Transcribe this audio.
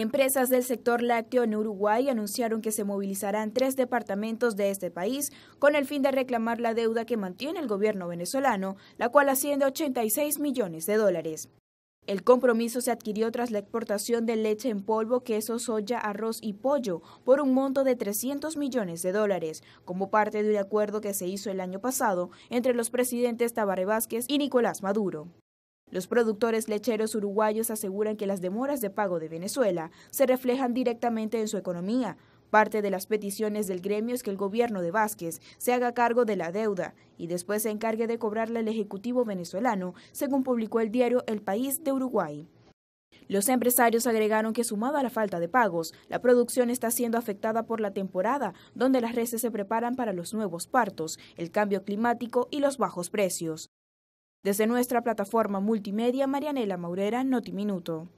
Empresas del sector lácteo en Uruguay anunciaron que se movilizarán tres departamentos de este país con el fin de reclamar la deuda que mantiene el gobierno venezolano, la cual asciende a 86 millones de dólares. El compromiso se adquirió tras la exportación de leche en polvo, queso, soya, arroz y pollo por un monto de 300 millones de dólares, como parte de un acuerdo que se hizo el año pasado entre los presidentes Tabaré Vázquez y Nicolás Maduro. Los productores lecheros uruguayos aseguran que las demoras de pago de Venezuela se reflejan directamente en su economía. Parte de las peticiones del gremio es que el gobierno de Vázquez se haga cargo de la deuda y después se encargue de cobrarla al Ejecutivo venezolano, según publicó el diario El País de Uruguay. Los empresarios agregaron que sumado a la falta de pagos, la producción está siendo afectada por la temporada, donde las reses se preparan para los nuevos partos, el cambio climático y los bajos precios. Desde nuestra plataforma multimedia, Marianela Maurera, Notiminuto.